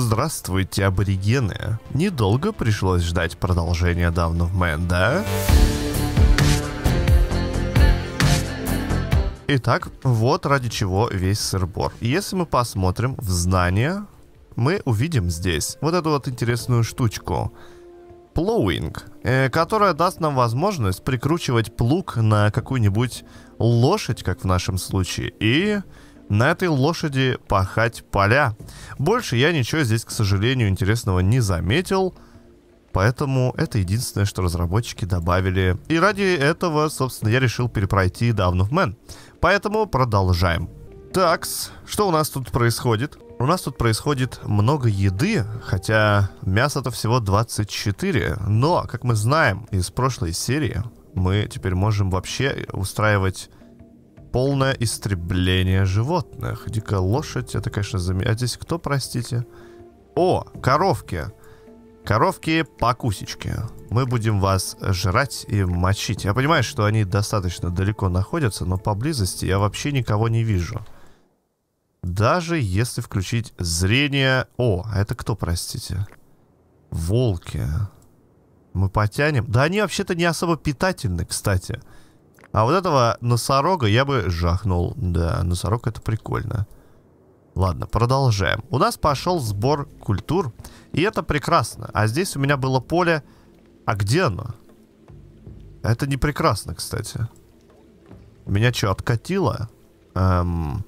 Здравствуйте, аборигены. Недолго пришлось ждать продолжения давно в Мэн, да? Итак, вот ради чего весь сырбор. Если мы посмотрим в знания, мы увидим здесь вот эту вот интересную штучку. Плоуинг, э, которая даст нам возможность прикручивать плуг на какую-нибудь лошадь, как в нашем случае, и на этой лошади пахать поля. Больше я ничего здесь, к сожалению, интересного не заметил. Поэтому это единственное, что разработчики добавили. И ради этого, собственно, я решил перепройти Down of Man. Поэтому продолжаем. Так, что у нас тут происходит? У нас тут происходит много еды, хотя мяса-то всего 24. Но, как мы знаем из прошлой серии, мы теперь можем вообще устраивать полное истребление животных. Дикая лошадь, это, конечно, замечательно. А здесь кто, простите? О, коровки. Коровки покусечки. Мы будем вас жрать и мочить. Я понимаю, что они достаточно далеко находятся, но поблизости я вообще никого не вижу. Даже если включить зрение... О, а это кто, простите? Волки. Мы потянем. Да они вообще-то не особо питательны, кстати. Кстати. А вот этого носорога я бы жахнул. Да, носорог это прикольно. Ладно, продолжаем. У нас пошел сбор культур, и это прекрасно. А здесь у меня было поле... А где оно? Это не прекрасно, кстати. Меня что, откатило? Эм...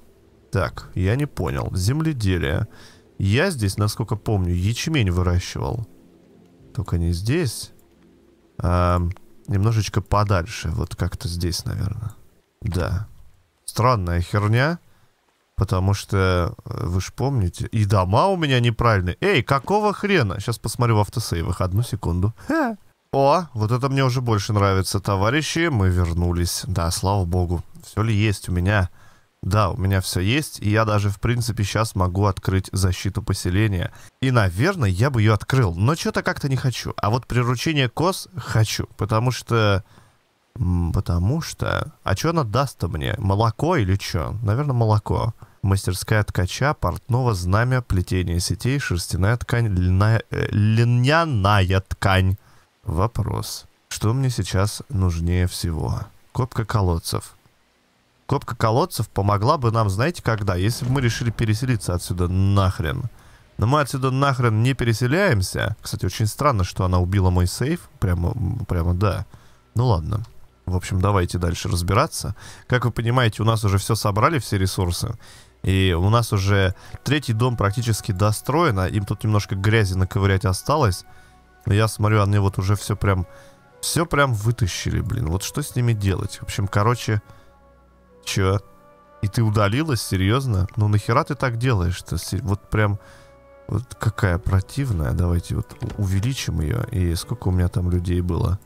Так, я не понял. Земледелие. Я здесь, насколько помню, ячмень выращивал. Только не здесь. Эм немножечко подальше. Вот как-то здесь, наверное. Да. Странная херня. Потому что, э, вы же помните, и дома у меня неправильные. Эй, какого хрена? Сейчас посмотрю в автосейвах. Одну секунду. Ха. О, вот это мне уже больше нравится, товарищи. Мы вернулись. Да, слава богу. Все ли есть у меня? Да, у меня все есть, и я даже, в принципе, сейчас могу открыть защиту поселения. И, наверное, я бы ее открыл, но что-то как-то не хочу. А вот приручение кос хочу, потому что... Потому что... А что она даст-то мне? Молоко или что? Наверное, молоко. Мастерская ткача, портного знамя, плетение сетей, шерстяная ткань, льняная, э, льняная ткань. Вопрос. Что мне сейчас нужнее всего? Копка колодцев. Копка колодцев помогла бы нам, знаете, когда? Если бы мы решили переселиться отсюда нахрен. Но мы отсюда нахрен не переселяемся. Кстати, очень странно, что она убила мой сейф. Прямо, прямо да. Ну ладно. В общем, давайте дальше разбираться. Как вы понимаете, у нас уже все собрали, все ресурсы. И у нас уже третий дом практически достроен, а им тут немножко грязи наковырять осталось. Но я смотрю, они вот уже все прям... Все прям вытащили, блин. Вот что с ними делать? В общем, короче... Чё? И ты удалилась? Серьезно? Ну нахера ты так делаешь-то? Вот прям... Вот какая противная. Давайте вот увеличим ее. И сколько у меня там людей было?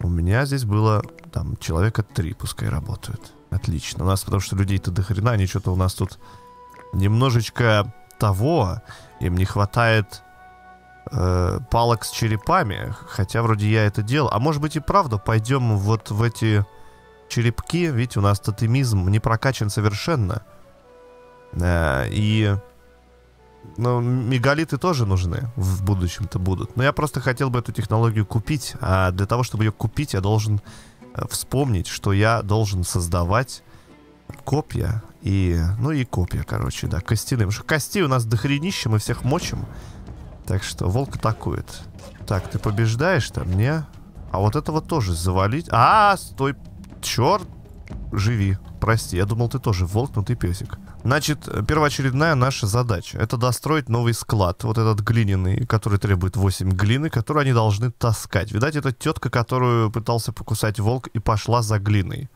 У меня здесь было там человека три, пускай работают. Отлично. У нас, потому что людей-то до хрена, они что-то у нас тут немножечко того. Им не хватает э, палок с черепами. Хотя вроде я это делал. А может быть и правда пойдем вот в эти черепки, ведь у нас тотемизм не прокачан совершенно. Э, и ну, мегалиты тоже нужны в будущем-то будут. Но я просто хотел бы эту технологию купить, а для того, чтобы ее купить, я должен э, вспомнить, что я должен создавать копья и... Ну и копья, короче, да, костяные. Потому что костей у нас дохренища, мы всех мочим. Так что волк атакует. Так, ты побеждаешь то мне? А вот этого тоже завалить... А, стой, черт, живи. Прости, я думал, ты тоже волк, но ты песик. Значит, первоочередная наша задача — это достроить новый склад. Вот этот глиняный, который требует 8 глины, которую они должны таскать. Видать, это тетка, которую пытался покусать волк и пошла за глиной.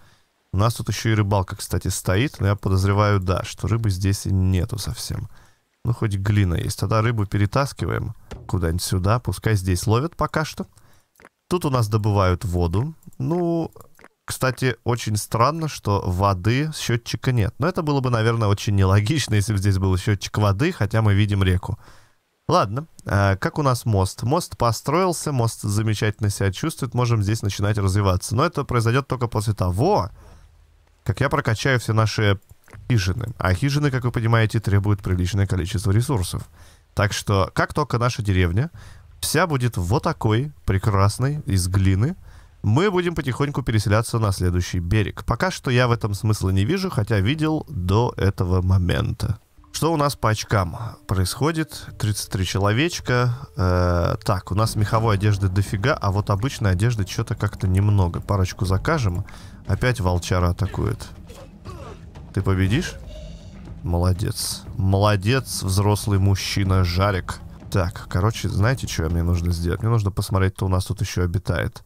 У нас тут еще и рыбалка, кстати, стоит, но я подозреваю, да, что рыбы здесь и нету совсем. Ну, хоть глина есть. Тогда рыбу перетаскиваем куда-нибудь сюда, пускай здесь ловят пока что. Тут у нас добывают воду. Ну, кстати, очень странно, что воды счетчика нет. Но это было бы, наверное, очень нелогично, если бы здесь был счетчик воды, хотя мы видим реку. Ладно, э, как у нас мост? Мост построился, мост замечательно себя чувствует, можем здесь начинать развиваться. Но это произойдет только после того, как я прокачаю все наши хижины. А хижины, как вы понимаете, требуют приличное количество ресурсов. Так что, как только наша деревня, вся будет вот такой прекрасной, из глины, мы будем потихоньку переселяться на следующий берег. Пока что я в этом смысла не вижу, хотя видел до этого момента. Что у нас по очкам происходит? 33 человечка. Э, так, у нас меховой одежды дофига, а вот обычной одежды что-то как-то немного. Парочку закажем. Опять волчара атакует. Ты победишь? Молодец. Молодец, взрослый мужчина, Жарик. Так, короче, знаете, что мне нужно сделать? Мне нужно посмотреть, кто у нас тут еще обитает.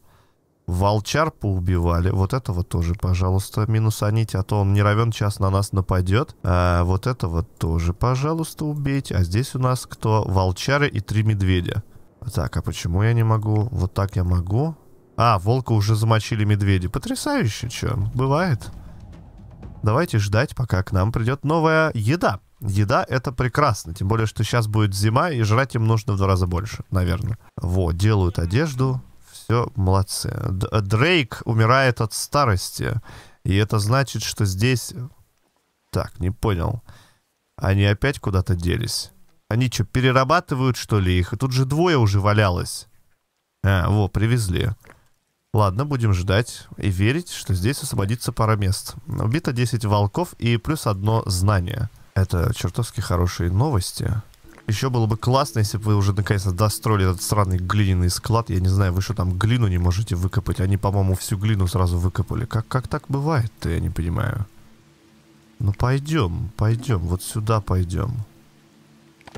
Волчар поубивали. Вот этого тоже, пожалуйста, минус а то он не равен час на нас нападет. А вот этого тоже, пожалуйста, убейте. А здесь у нас кто? Волчары и три медведя. Так, а почему я не могу? Вот так я могу. А, волка уже замочили медведи. Потрясающе, что? Бывает. Давайте ждать, пока к нам придет новая еда. Еда — это прекрасно, тем более, что сейчас будет зима, и жрать им нужно в два раза больше, наверное. Вот, делают одежду. Все, молодцы. Д э, Дрейк умирает от старости. И это значит, что здесь... Так, не понял. Они опять куда-то делись. Они что, перерабатывают, что ли, их? И тут же двое уже валялось. А, во, привезли. Ладно, будем ждать и верить, что здесь освободится пара мест. Убито 10 волков и плюс одно знание. Это чертовски хорошие новости. Еще было бы классно, если бы вы уже наконец-то достроили этот странный глиняный склад. Я не знаю, вы что там глину не можете выкопать? Они, по-моему, всю глину сразу выкопали. Как, как так бывает-то, я не понимаю. Ну пойдем, пойдем, вот сюда пойдем.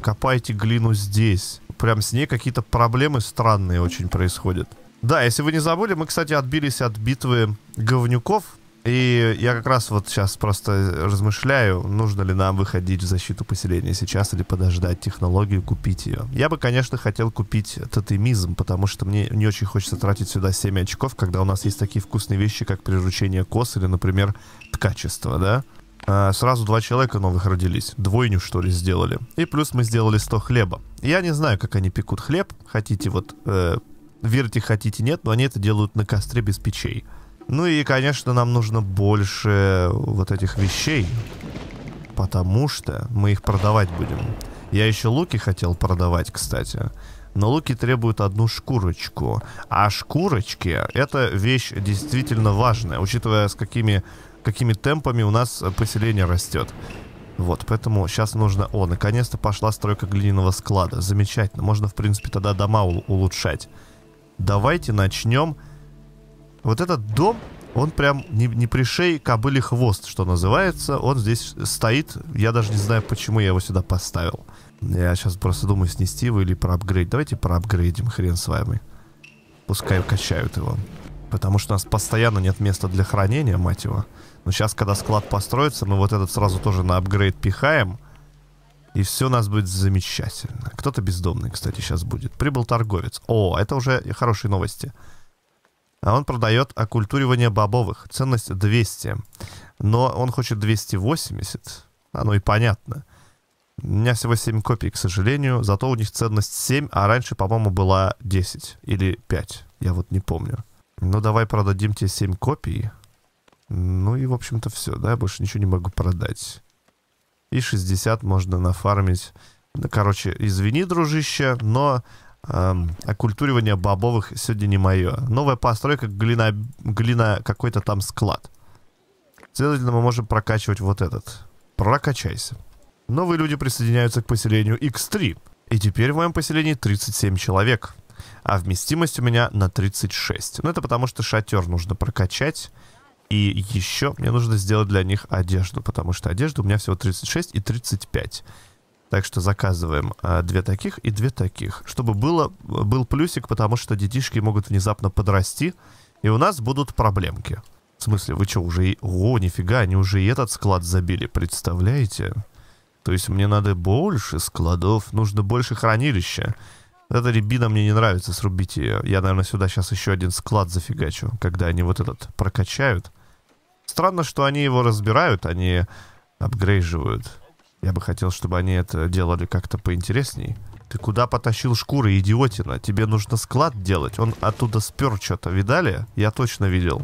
Копайте глину здесь. Прям с ней какие-то проблемы странные очень происходят. Да, если вы не забыли, мы, кстати, отбились от битвы говнюков и я как раз вот сейчас просто размышляю, нужно ли нам выходить в защиту поселения сейчас или подождать технологию, купить ее. Я бы, конечно, хотел купить тотемизм, потому что мне не очень хочется тратить сюда 7 очков, когда у нас есть такие вкусные вещи, как приручение кос или, например, ткачество, да? А, сразу два человека новых родились. Двойню, что ли, сделали. И плюс мы сделали 100 хлеба. Я не знаю, как они пекут хлеб. Хотите вот... Э, верьте, хотите нет, но они это делают на костре без печей. Ну и, конечно, нам нужно больше вот этих вещей. Потому что мы их продавать будем. Я еще луки хотел продавать, кстати. Но луки требуют одну шкурочку. А шкурочки — это вещь действительно важная, учитывая, с какими, какими темпами у нас поселение растет. Вот, поэтому сейчас нужно... О, наконец-то пошла стройка глиняного склада. Замечательно. Можно, в принципе, тогда дома улучшать. Давайте начнем вот этот дом, он прям не, не пришей кобыли хвост, что называется. Он здесь стоит. Я даже не знаю, почему я его сюда поставил. Я сейчас просто думаю, снести его или проапгрейдить. Давайте проапгрейдим, хрен с вами. Пускай качают его. Потому что у нас постоянно нет места для хранения, мать его. Но сейчас, когда склад построится, мы вот этот сразу тоже на апгрейд пихаем. И все у нас будет замечательно. Кто-то бездомный, кстати, сейчас будет. Прибыл торговец. О, это уже хорошие новости. А он продает оккультуривание бобовых. Ценность 200. Но он хочет 280. Оно а, ну и понятно. У меня всего 7 копий, к сожалению. Зато у них ценность 7, а раньше, по-моему, была 10 или 5. Я вот не помню. Ну, давай продадим тебе 7 копий. Ну и, в общем-то, все. Да, я больше ничего не могу продать. И 60 можно нафармить. Ну, короче, извини, дружище, но эм, окультуривание бобовых сегодня не мое. Новая постройка, глина, глина какой-то там склад. Следовательно, мы можем прокачивать вот этот. Прокачайся. Новые люди присоединяются к поселению X3. И теперь в моем поселении 37 человек. А вместимость у меня на 36. Ну, это потому что шатер нужно прокачать. И еще мне нужно сделать для них одежду, потому что одежды у меня всего 36 и 35. Так что заказываем а, две таких и две таких. Чтобы было, был плюсик, потому что детишки могут внезапно подрасти, и у нас будут проблемки. В смысле, вы что, уже... О, нифига, они уже и этот склад забили, представляете? То есть мне надо больше складов, нужно больше хранилища. Вот эта рябина мне не нравится, срубить ее. Я, наверное, сюда сейчас еще один склад зафигачу, когда они вот этот прокачают. Странно, что они его разбирают, они а апгрейживают. Я бы хотел, чтобы они это делали как-то поинтересней. Ты куда потащил шкуры, идиотина? Тебе нужно склад делать. Он оттуда спер что-то, видали? Я точно видел.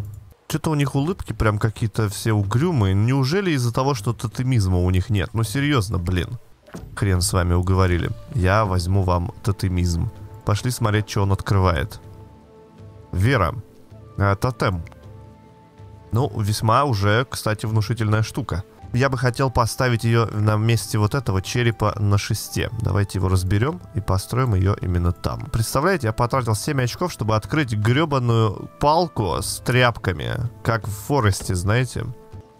Что-то у них улыбки прям какие-то все угрюмые. Неужели из-за того, что тотемизма у них нет? Ну серьезно, блин. Хрен с вами уговорили. Я возьму вам тотемизм. Пошли смотреть, что он открывает. Вера. Э, тотем. Ну, весьма уже, кстати, внушительная штука. Я бы хотел поставить ее на месте вот этого черепа на шесте. Давайте его разберем и построим ее именно там. Представляете, я потратил 7 очков, чтобы открыть гребаную палку с тряпками, как в Форесте, знаете.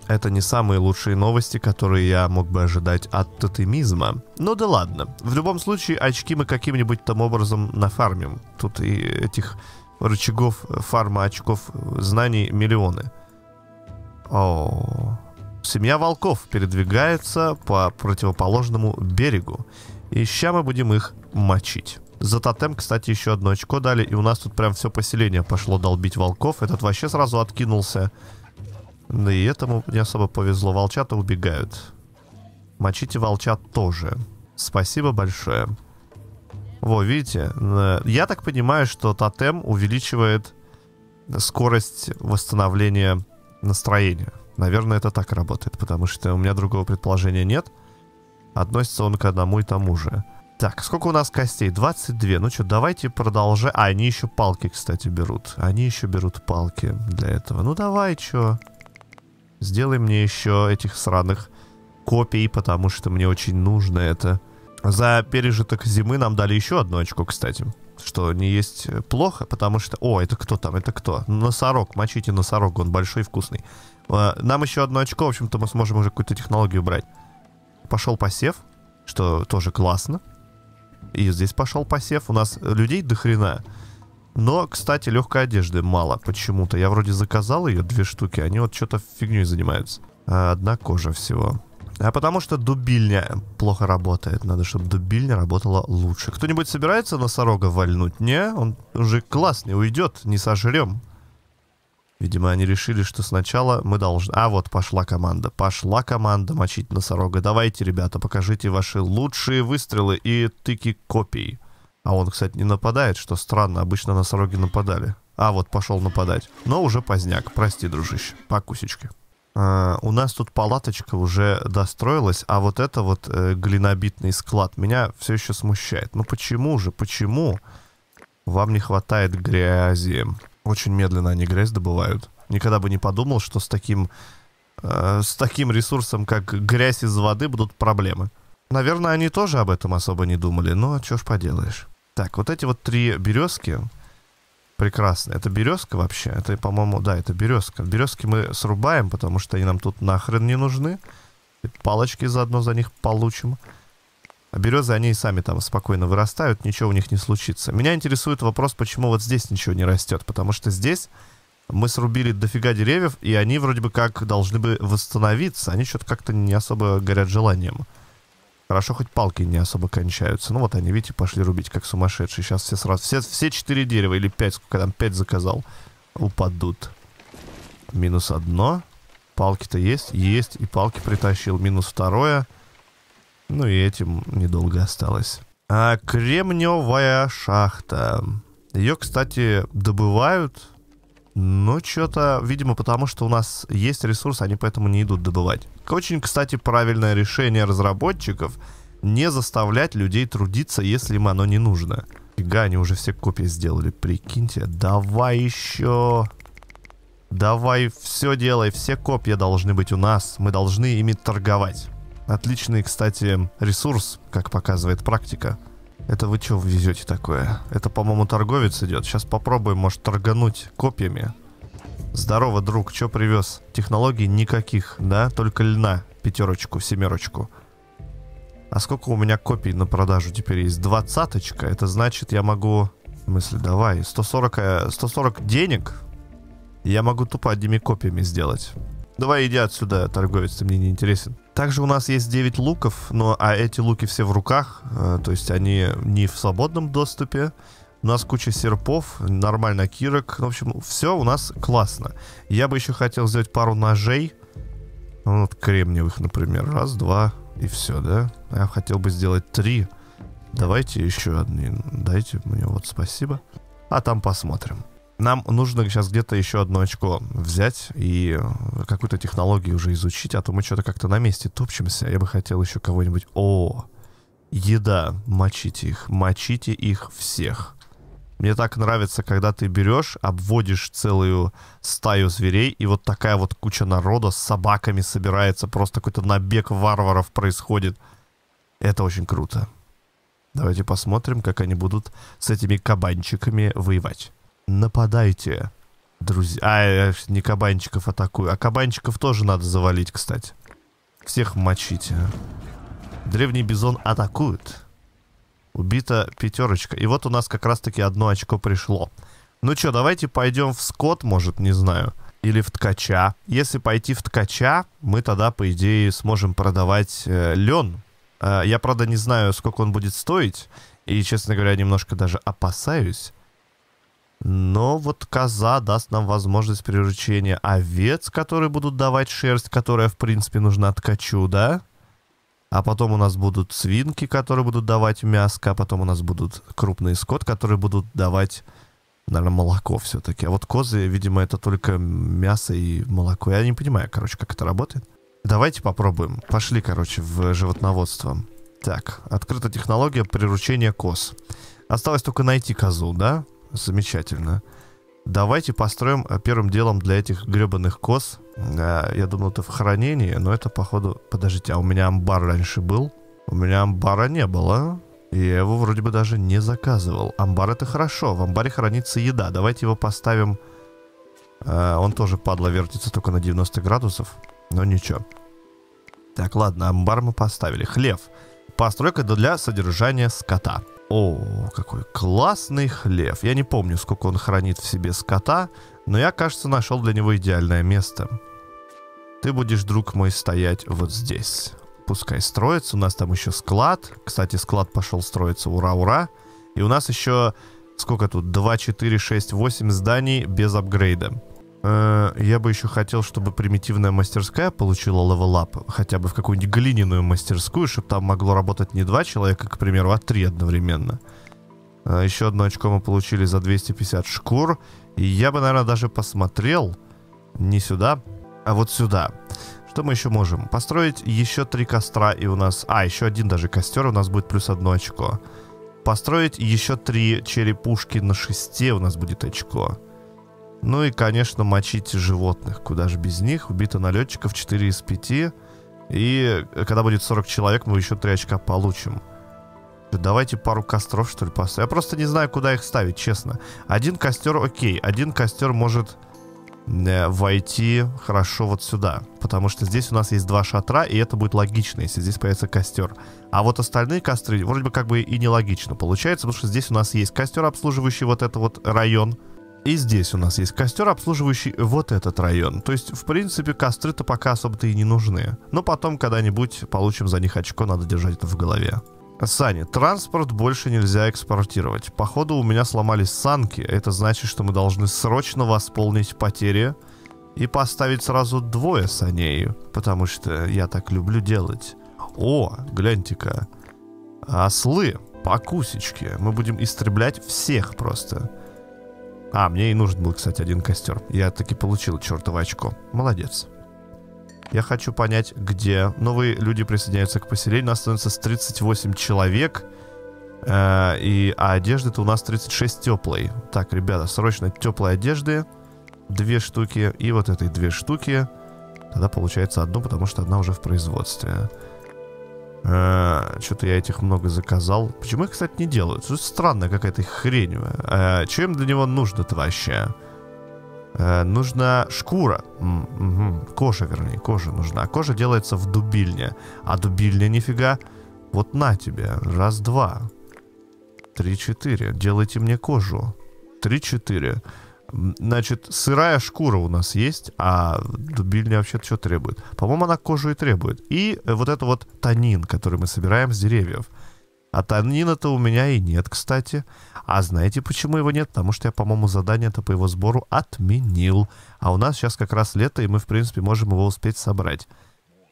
Это не самые лучшие новости, которые я мог бы ожидать от тотемизма. Ну да ладно. В любом случае, очки мы каким-нибудь там образом нафармим. Тут и этих рычагов фарма очков знаний миллионы. О, Семья волков передвигается по противоположному берегу. И ща мы будем их мочить. За тотем, кстати, еще одно очко дали. И у нас тут прям все поселение пошло долбить волков. Этот вообще сразу откинулся. Да и этому не особо повезло. Волчата убегают. Мочите волчат тоже. Спасибо большое. Во, видите? Я так понимаю, что тотем увеличивает скорость восстановления настроения. Наверное, это так работает, потому что у меня другого предположения нет. Относится он к одному и тому же. Так, сколько у нас костей? 22. Ну что, давайте продолжаем. А, они еще палки, кстати, берут. Они еще берут палки для этого. Ну давай, что? Сделай мне еще этих сраных копий, потому что мне очень нужно это. За пережиток зимы нам дали еще одно очко, кстати. Что не есть плохо, потому что... О, это кто там? Это кто? Носорог. Мочите носорог, он большой и вкусный. А, нам еще одно очко, в общем-то, мы сможем уже какую-то технологию брать. Пошел посев, что тоже классно. И здесь пошел посев. У нас людей до хрена. Но, кстати, легкой одежды мало почему-то. Я вроде заказал ее, две штуки. Они вот что-то фигней занимаются. А одна кожа всего. А потому что дубильня плохо работает. Надо, чтобы дубильня работала лучше. Кто-нибудь собирается носорога вальнуть? Не, он уже классный, уйдет, не сожрем. Видимо, они решили, что сначала мы должны... А, вот пошла команда. Пошла команда мочить носорога. Давайте, ребята, покажите ваши лучшие выстрелы и тыки копий. А он, кстати, не нападает, что странно. Обычно носороги нападали. А, вот пошел нападать. Но уже поздняк. Прости, дружище. По кусечке. А, у нас тут палаточка уже достроилась, а вот это вот э, глинобитный склад меня все еще смущает. Ну почему же, почему вам не хватает грязи? Очень медленно они грязь добывают. Никогда бы не подумал, что с таким, э, с таким ресурсом, как грязь из воды, будут проблемы. Наверное, они тоже об этом особо не думали, но что ж поделаешь. Так, вот эти вот три березки прекрасные. Это березка вообще? Это, по-моему, да, это березка. Березки мы срубаем, потому что они нам тут нахрен не нужны. палочки заодно за них получим. А березы, они и сами там спокойно вырастают, ничего у них не случится. Меня интересует вопрос, почему вот здесь ничего не растет. Потому что здесь мы срубили дофига деревьев, и они вроде бы как должны бы восстановиться. Они что-то как-то не особо горят желанием. Хорошо, хоть палки не особо кончаются. Ну вот они, видите, пошли рубить как сумасшедшие. Сейчас все сразу... Все, все четыре дерева или пять, сколько там, пять заказал, упадут. Минус одно. Палки-то есть? Есть. И палки притащил. Минус второе. Минус второе. Ну и этим недолго осталось. А кремниевая шахта. Ее, кстати, добывают, но что-то, видимо, потому что у нас есть ресурс, они поэтому не идут добывать. Очень, кстати, правильное решение разработчиков не заставлять людей трудиться, если им оно не нужно. Фига, они уже все копии сделали, прикиньте. Давай еще. Давай, все делай, все копья должны быть у нас. Мы должны ими торговать. Отличный, кстати, ресурс, как показывает практика. Это вы что везете такое? Это, по-моему, торговец идет. Сейчас попробуем, может, торгануть копьями. Здорово, друг, что привез? Технологий никаких, да? Только льна. Пятерочку, семерочку. А сколько у меня копий на продажу теперь есть? Двадцаточка. Это значит, я могу... В смысле, давай. 140, 140 э, денег я могу тупо одними копиями сделать. Давай иди отсюда, торговец, ты мне не интересен. Также у нас есть 9 луков, но а эти луки все в руках, э, то есть они не в свободном доступе. У нас куча серпов, нормально кирок. В общем, все у нас классно. Я бы еще хотел сделать пару ножей. Ну, вот кремниевых, например. Раз, два и все, да? А я хотел бы сделать три. Давайте еще одни. Дайте мне вот спасибо. А там посмотрим нам нужно сейчас где-то еще одно очко взять и э, какую-то технологию уже изучить, а то мы что-то как-то на месте топчемся. Я бы хотел еще кого-нибудь... О, еда, мочите их, мочите их всех. Мне так нравится, когда ты берешь, обводишь целую стаю зверей, и вот такая вот куча народа с собаками собирается, просто какой-то набег варваров происходит. Это очень круто. Давайте посмотрим, как они будут с этими кабанчиками воевать нападайте, друзья. А, э, э, не кабанчиков атакую. А кабанчиков тоже надо завалить, кстати. Всех мочите. Древний бизон атакует. Убита пятерочка. И вот у нас как раз-таки одно очко пришло. Ну что, давайте пойдем в скот, может, не знаю. Или в ткача. Если пойти в ткача, мы тогда, по идее, сможем продавать э, лен. Э, я, правда, не знаю, сколько он будет стоить. И, честно говоря, немножко даже опасаюсь. Но вот коза даст нам возможность приручения овец, которые будут давать шерсть, которая, в принципе, нужна ткачу, да? А потом у нас будут свинки, которые будут давать мяско, а потом у нас будут крупный скот, которые будут давать, наверное, молоко все-таки. А вот козы, видимо, это только мясо и молоко. Я не понимаю, короче, как это работает. Давайте попробуем. Пошли, короче, в животноводство. Так, открыта технология приручения коз. Осталось только найти козу, да? замечательно. Давайте построим э, первым делом для этих гребаных коз. Э, я думал, это в хранении, но это, походу... Подождите, а у меня амбар раньше был? У меня амбара не было. И я его вроде бы даже не заказывал. Амбар это хорошо, в амбаре хранится еда. Давайте его поставим... Э, он тоже, падла, вертится только на 90 градусов. Но ничего. Так, ладно, амбар мы поставили. Хлев. Постройка для содержания скота. О, какой классный хлев. Я не помню, сколько он хранит в себе скота, но я, кажется, нашел для него идеальное место. Ты будешь, друг мой, стоять вот здесь. Пускай строится. У нас там еще склад. Кстати, склад пошел строиться. Ура, ура. И у нас еще сколько тут? 2, 4, 6, 8 зданий без апгрейда. Э, я бы еще хотел, чтобы примитивная мастерская получила левелап, хотя бы в какую-нибудь глиняную мастерскую, чтобы там могло работать не два человека, к примеру, а три одновременно. Э, еще одно очко мы получили за 250 шкур, и я бы, наверное, даже посмотрел не сюда, а вот сюда. Что мы еще можем? Построить еще три костра, и у нас... А, еще один даже костер, у нас будет плюс одно очко. Построить еще три черепушки на шесте, у нас будет Очко. Ну и, конечно, мочите животных, куда же без них. Убито налетчиков 4 из 5. И э, когда будет 40 человек, мы еще 3 очка получим. Давайте пару костров, что ли, поставим. Я просто не знаю, куда их ставить, честно. Один костер, окей. Один костер может э, войти хорошо вот сюда. Потому что здесь у нас есть два шатра, и это будет логично, если здесь появится костер. А вот остальные костры вроде бы как бы и нелогично получается, потому что здесь у нас есть костер, обслуживающий вот этот вот район. И здесь у нас есть костер, обслуживающий вот этот район. То есть, в принципе, костры-то пока особо-то и не нужны. Но потом когда-нибудь получим за них очко, надо держать это в голове. Саня, транспорт больше нельзя экспортировать. Походу у меня сломались санки. Это значит, что мы должны срочно восполнить потери и поставить сразу двое саней. Потому что я так люблю делать. О, гляньте-ка. Ослы, покусечки. Мы будем истреблять всех просто. А, мне и нужен был, кстати, один костер. Я таки получил чертово очко. Молодец. Я хочу понять, где новые ну, люди присоединяются к поселению. У нас становится 38 человек. Э, и, а одежды-то у нас 36 теплой. Так, ребята, срочно теплой одежды. Две штуки. И вот этой две штуки. Тогда получается одну, потому что одна уже в производстве. Э, Что-то я этих много заказал. Почему их, кстати, не делают? Что странная какая-то хрень. А, чем для него нужно-то вообще? А, нужна шкура. М-м-м. Кожа, вернее, кожа нужна. А кожа делается в дубильне. А дубильня нифига. Вот на тебе. Раз, два. Три, четыре. Делайте мне кожу. Три, четыре. Значит, сырая шкура у нас есть, а дубильня вообще-то что требует? По-моему, она кожу и требует. И э, вот это вот танин, который мы собираем с деревьев. А танина-то у меня и нет, кстати. А знаете, почему его нет? Потому что я, по-моему, задание-то по его сбору отменил. А у нас сейчас как раз лето, и мы, в принципе, можем его успеть собрать.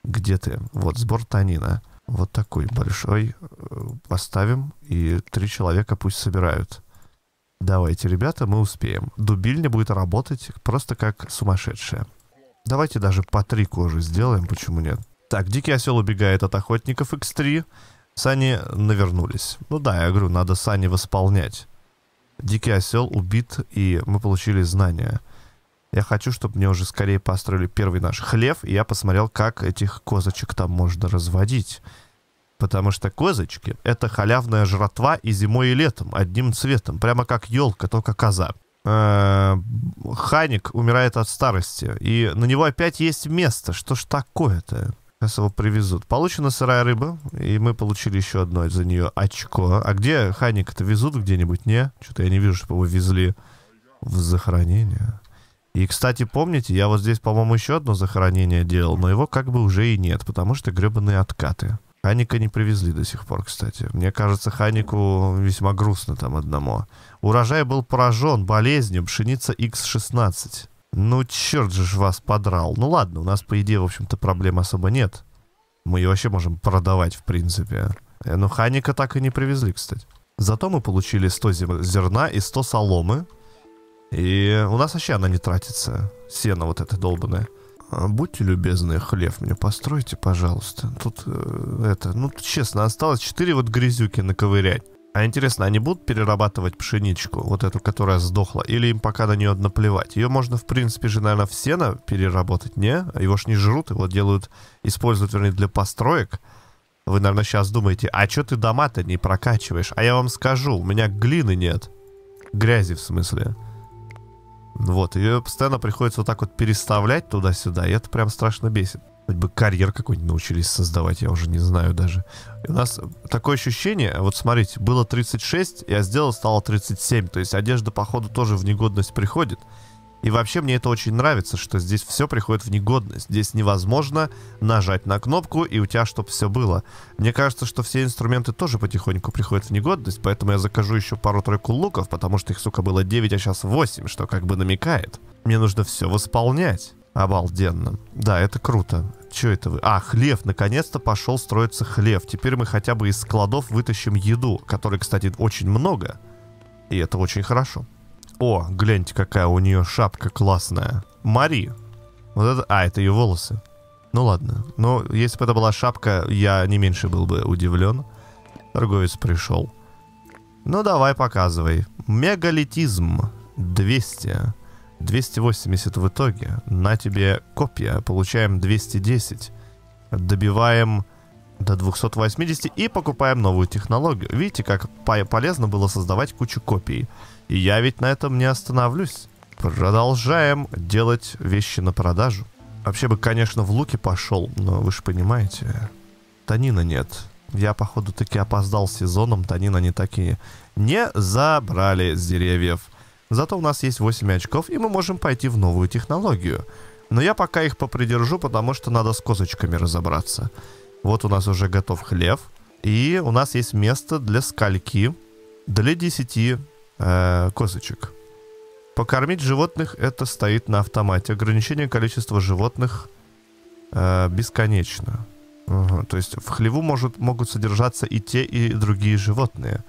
Где ты? Вот, сбор танина. Вот такой большой. Э, поставим, и три человека пусть собирают. Давайте, ребята, мы успеем. Дубильня будет работать просто как сумасшедшая. Давайте даже по три кожи сделаем, почему нет. Так, дикий осел убегает от охотников X3. Сани навернулись. Ну да, я говорю, надо Сани восполнять. Дикий осел убит, и мы получили знания. Я хочу, чтобы мне уже скорее построили первый наш хлев, и я посмотрел, как этих козочек там можно разводить. Потому что козочки — это халявная жратва и зимой, и летом, одним цветом. Прямо как елка, только коза. Э, Ханик умирает от старости, и на него опять есть место. Что ж такое-то? Сейчас его привезут. Получена сырая рыба, и мы получили еще одно за нее очко. А где Ханик это везут где-нибудь? Не? Что-то я не вижу, чтобы его везли в захоронение. И, кстати, помните, я вот здесь, по-моему, еще одно захоронение делал, но его как бы уже и нет, потому что гребаные откаты. Ханика не привезли до сих пор, кстати. Мне кажется, Ханику весьма грустно там одному. Урожай был поражен болезнью пшеница X16. Ну, черт же ж вас подрал. Ну ладно, у нас, по идее, в общем-то, проблем особо нет. Мы ее вообще можем продавать, в принципе. Э, Но ну, Ханика так и не привезли, кстати. Зато мы получили 100 зерна и 100 соломы. И у нас вообще она не тратится. Сено вот это долбанное. А, будьте любезны, хлеб мне постройте, пожалуйста. Тут э, это, ну честно, осталось 4 вот грязюки наковырять. А интересно, они будут перерабатывать пшеничку, вот эту, которая сдохла, или им пока на нее наплевать? Ее можно, в принципе же, наверное, в сено переработать, не? Его ж не жрут, его делают, используют, вернее, для построек. Вы, наверное, сейчас думаете, а что ты дома-то не прокачиваешь? А я вам скажу, у меня глины нет. Грязи, в смысле. Вот, ее постоянно приходится вот так вот переставлять туда-сюда, и это прям страшно бесит. Хоть бы карьер какой-нибудь научились создавать, я уже не знаю даже. И у нас такое ощущение, вот смотрите, было 36, я а сделал, стало 37, то есть одежда, походу, тоже в негодность приходит. И вообще мне это очень нравится, что здесь все приходит в негодность. Здесь невозможно нажать на кнопку и у тебя чтобы все было. Мне кажется, что все инструменты тоже потихоньку приходят в негодность, поэтому я закажу еще пару-тройку луков, потому что их, сука, было 9, а сейчас 8, что как бы намекает. Мне нужно все восполнять. Обалденно. Да, это круто. Че это вы? А, хлев. Наконец-то пошел строиться хлев. Теперь мы хотя бы из складов вытащим еду, которой, кстати, очень много. И это очень хорошо. О, гляньте, какая у нее шапка классная. Мари. Вот это... А, это ее волосы. Ну ладно. Но ну, если бы это была шапка, я не меньше был бы удивлен. Торговец пришел. Ну давай, показывай. Мегалитизм. 200. 280 в итоге. На тебе копия. Получаем 210. Добиваем до 280 и покупаем новую технологию. Видите, как полезно было создавать кучу копий. И я ведь на этом не остановлюсь. Продолжаем делать вещи на продажу. Вообще бы, конечно, в луки пошел, но вы же понимаете, Танина нет. Я, походу, таки опоздал с сезоном, Танина не такие не забрали с деревьев. Зато у нас есть 8 очков, и мы можем пойти в новую технологию. Но я пока их попридержу, потому что надо с козочками разобраться. Вот у нас уже готов хлев. И у нас есть место для скольки? Для 10 Э, козочек. Покормить животных это стоит на автомате. Ограничение количества животных э, бесконечно. Угу. То есть в хлеву может, могут содержаться и те, и другие животные.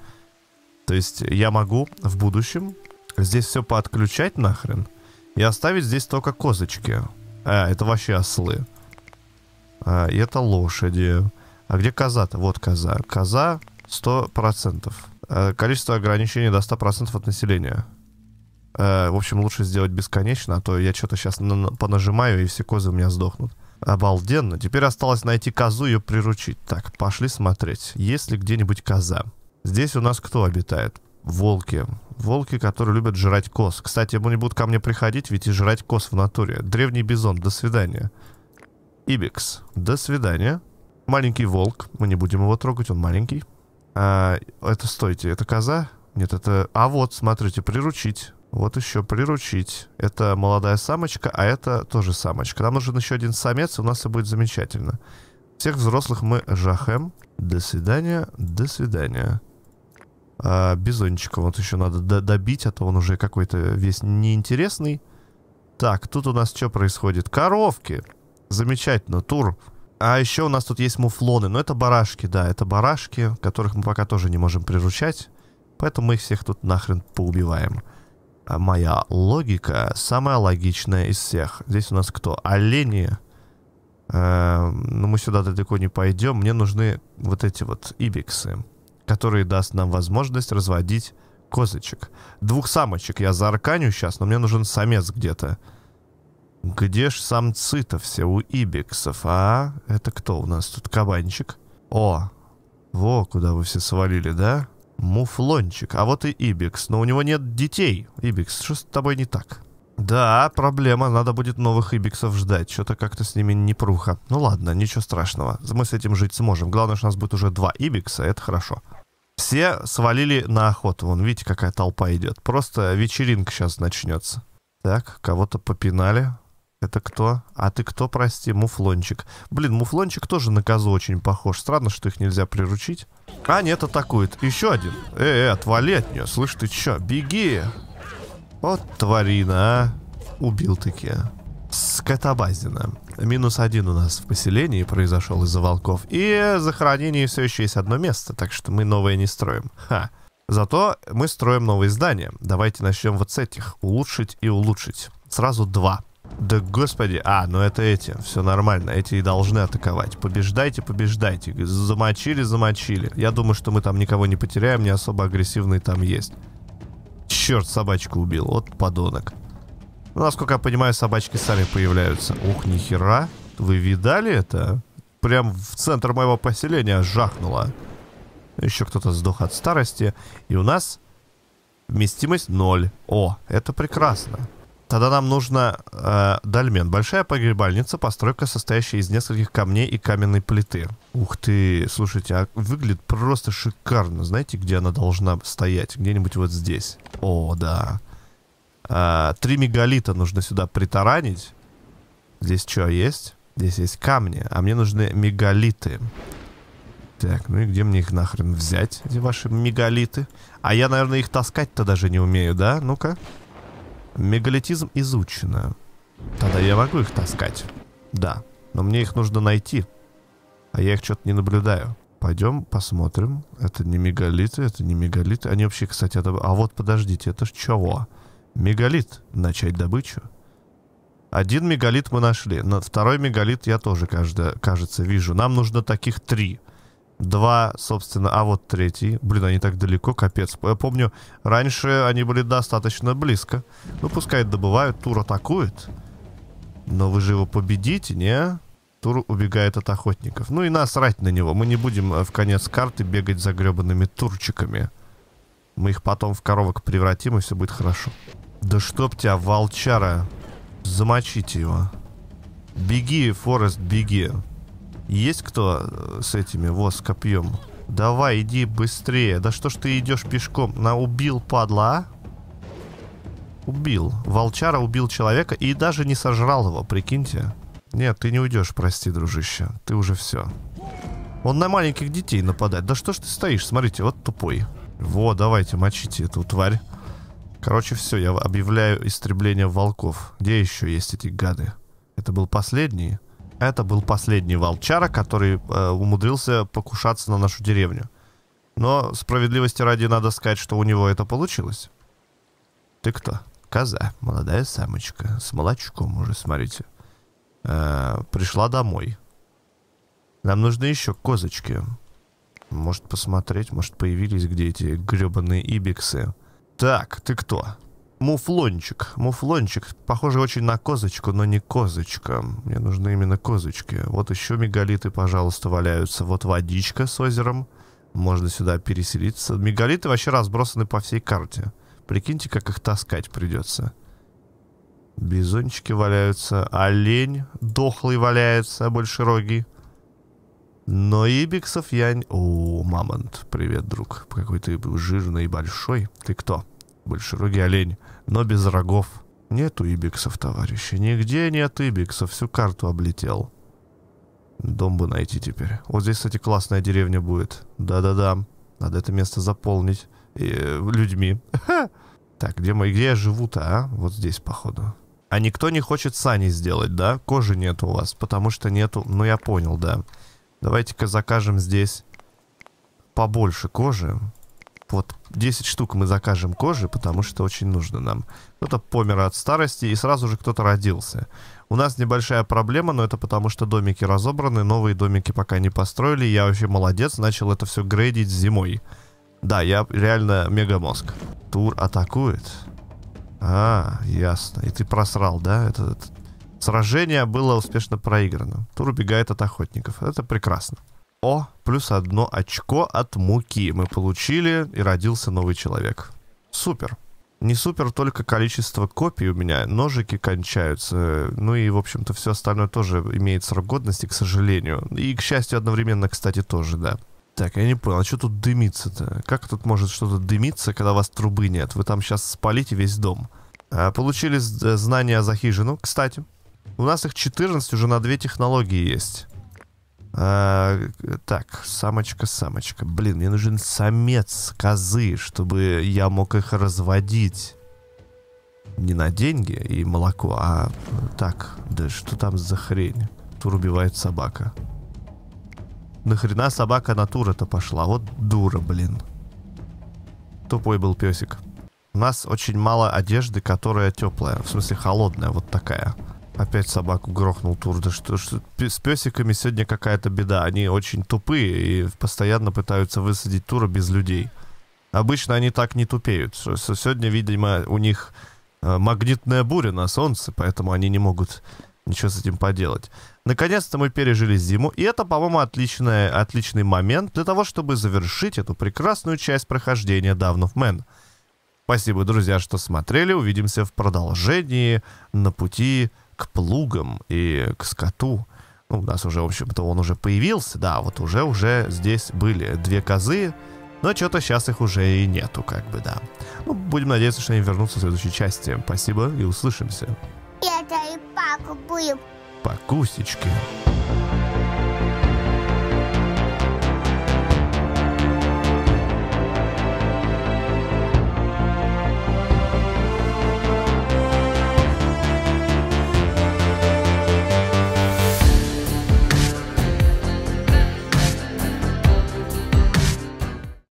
То есть я могу в будущем здесь все подключать нахрен и оставить здесь только козочки. А, это вообще ослы. А, и это лошади. А где коза-то? Вот коза. Коза 100%. Э, количество ограничений до 100% от населения. Э, в общем, лучше сделать бесконечно, а то я что-то сейчас понажимаю, и все козы у меня сдохнут. Обалденно. Теперь осталось найти козу и ее приручить. Так, пошли смотреть. Есть ли где-нибудь коза? Здесь у нас кто обитает? Волки. Волки, которые любят жрать коз. Кстати, они будут ко мне приходить, ведь и жрать коз в натуре. Древний бизон, до свидания. Ибикс, до свидания. Маленький волк, мы не будем его трогать, он маленький. А, это, стойте, это коза? Нет, это... А вот, смотрите, приручить. Вот еще приручить. Это молодая самочка, а это тоже самочка. Нам нужен еще один самец, и у нас все будет замечательно. Всех взрослых мы жахем. До свидания, до свидания. А, Бизончика вот еще надо добить, а то он уже какой-то весь неинтересный. Так, тут у нас что происходит? Коровки! Замечательно, тур а еще у нас тут есть муфлоны. Но это барашки, да, это барашки, которых мы пока тоже не можем приручать. Поэтому мы их всех тут нахрен поубиваем. А моя логика самая логичная из всех. Здесь у нас кто? Олени. Э, но ну, мы сюда далеко не пойдем. Мне нужны вот эти вот ибиксы, которые даст нам возможность разводить козочек. Двух самочек я заарканю сейчас, но мне нужен самец где-то. Где ж самцы-то все у ибиксов, а? Это кто у нас тут? Кабанчик. О, во, куда вы все свалили, да? Муфлончик. А вот и ибикс. Но у него нет детей. Ибикс, что с тобой не так? Да, проблема. Надо будет новых ибиксов ждать. Что-то как-то с ними не пруха. Ну ладно, ничего страшного. Мы с этим жить сможем. Главное, что у нас будет уже два ибикса. Это хорошо. Все свалили на охоту. Вон, видите, какая толпа идет. Просто вечеринка сейчас начнется. Так, кого-то попинали. Это кто? А ты кто, прости? Муфлончик. Блин, муфлончик тоже на козу очень похож. Странно, что их нельзя приручить. А, нет, атакует. Еще один. Эй, э, отвали от нее. Слышь, ты че? Беги! Вот тварина, а. Убил таки. Скотобазина. Минус один у нас в поселении произошел из-за волков. И захоронение все еще есть одно место, так что мы новое не строим. Ха. Зато мы строим новые здания. Давайте начнем вот с этих. Улучшить и улучшить. Сразу два. Да господи, а, ну это эти, все нормально, эти и должны атаковать. Побеждайте, побеждайте. Замочили, замочили. Я думаю, что мы там никого не потеряем, не особо агрессивные там есть. Черт, собачку убил, вот подонок. Ну, насколько я понимаю, собачки сами появляются. Ух, нихера. Вы видали это? Прям в центр моего поселения жахнуло. Еще кто-то сдох от старости. И у нас вместимость 0. О, это прекрасно. Тогда нам нужно э, дольмен. Большая погребальница, постройка, состоящая из нескольких камней и каменной плиты. Ух ты, слушайте, а выглядит просто шикарно. Знаете, где она должна стоять? Где-нибудь вот здесь. О, да. Э, три мегалита нужно сюда притаранить. Здесь что есть? Здесь есть камни, а мне нужны мегалиты. Так, ну и где мне их нахрен взять, эти ваши мегалиты? А я, наверное, их таскать-то даже не умею, да? Ну-ка. Мегалитизм изучено. Тогда я могу их таскать. Да, но мне их нужно найти. А я их что-то не наблюдаю. Пойдем посмотрим. Это не мегалиты, это не мегалиты. Они вообще, кстати, это... А вот подождите, это ж чего? Мегалит. Начать добычу. Один мегалит мы нашли. Но второй мегалит я тоже, кажется, вижу. Нам нужно таких три. Три. Два, собственно, а вот третий. Блин, они так далеко, капец. Я помню, раньше они были достаточно близко. Ну, пускай добывают, Тур атакует. Но вы же его победите, не? Тур убегает от охотников. Ну и насрать на него. Мы не будем э, в конец карты бегать за гребанными турчиками. Мы их потом в коровок превратим, и все будет хорошо. Да чтоб тебя, волчара. Замочите его. Беги, Форест, беги. Есть кто э, с этими, вот, с копьем? Давай, иди быстрее. Да что ж ты идешь пешком? На убил, падла, а? Убил. Волчара убил человека и даже не сожрал его, прикиньте. Нет, ты не уйдешь, прости, дружище. Ты уже все. Он на маленьких детей нападает. Да что ж ты стоишь? Смотрите, вот тупой. Во, давайте, мочите эту тварь. Короче, все, я объявляю истребление волков. Где еще есть эти гады? Это был последний? Это был последний волчара, который э, умудрился покушаться на нашу деревню. Но справедливости ради надо сказать, что у него это получилось. Ты кто? Коза, молодая самочка, с молочком уже, смотрите. Э, пришла домой. Нам нужны еще козочки. Может посмотреть, может появились где эти гребаные ибиксы. Так, ты кто? Муфлончик. Муфлончик. Похоже очень на козочку, но не козочка. Мне нужны именно козочки. Вот еще мегалиты, пожалуйста, валяются. Вот водичка с озером. Можно сюда переселиться. Мегалиты вообще разбросаны по всей карте. Прикиньте, как их таскать придется. Бизончики валяются. Олень дохлый валяется, большерогий. Но ибиксов я... О, мамонт, привет, друг. Какой ты жирный и большой. Ты кто? Большерогий олень, но без рогов. Нету ибиксов, товарищи. Нигде нет ибиксов. Всю карту облетел. Дом бы найти теперь. Вот здесь, кстати, классная деревня будет. Да-да-да. Надо это место заполнить. И, э, людьми. Так, где мы? Где я живу-то, а? Вот здесь, походу. А никто не хочет сани сделать, да? Кожи нет у вас, потому что нету... Ну, я понял, да. Давайте-ка закажем здесь побольше кожи. Типа, вот 10 штук мы закажем кожи, потому что очень нужно нам. Кто-то помер от старости, и сразу же кто-то родился. У нас небольшая проблема, но это потому, что домики разобраны, новые домики пока не построили. Я вообще молодец, начал это все грейдить зимой. Да, я реально мегамозг. Тур атакует. А, ясно. И ты просрал, да? Это, это... Сражение было успешно проиграно. Тур убегает от охотников. Это прекрасно. О, плюс одно очко от муки мы получили, и родился новый человек. Супер. Не супер только количество копий у меня, ножики кончаются, ну и, в общем-то, все остальное тоже имеет срок годности, к сожалению. И, к счастью, одновременно, кстати, тоже, да. Так, я не понял, а что тут дымится-то? Как тут может что-то дымиться, когда у вас трубы нет? Вы там сейчас спалите весь дом. А, получили знания за хижину, кстати. У нас их 14 уже на две технологии есть. А, так, самочка, самочка. Блин, мне нужен самец козы, чтобы я мог их разводить. Не на деньги и молоко, а так, да что там за хрень? Тур убивает собака. Нахрена собака на тур-то пошла? Вот дура, блин. Тупой был песик. У нас очень мало одежды, которая теплая. В смысле, холодная, вот такая. Опять собаку грохнул турда что, что с песиками сегодня какая-то беда. Они очень тупые и постоянно пытаются высадить тура без людей. Обычно они так не тупеют. Сегодня, видимо, у них э, магнитная буря на солнце, поэтому они не могут ничего с этим поделать. Наконец-то мы пережили зиму, и это, по-моему, отличный, отличный момент для того, чтобы завершить эту прекрасную часть прохождения Dawn of Man. Спасибо, друзья, что смотрели. Увидимся в продолжении на пути к плугам и к скоту. Ну, у нас уже, в общем-то, он уже появился, да, вот уже, уже здесь были две козы, но что-то сейчас их уже и нету, как бы, да. Ну, будем надеяться, что они вернутся в следующей части. Спасибо и услышимся. Это и паку будем. Покусечки. Покусечки.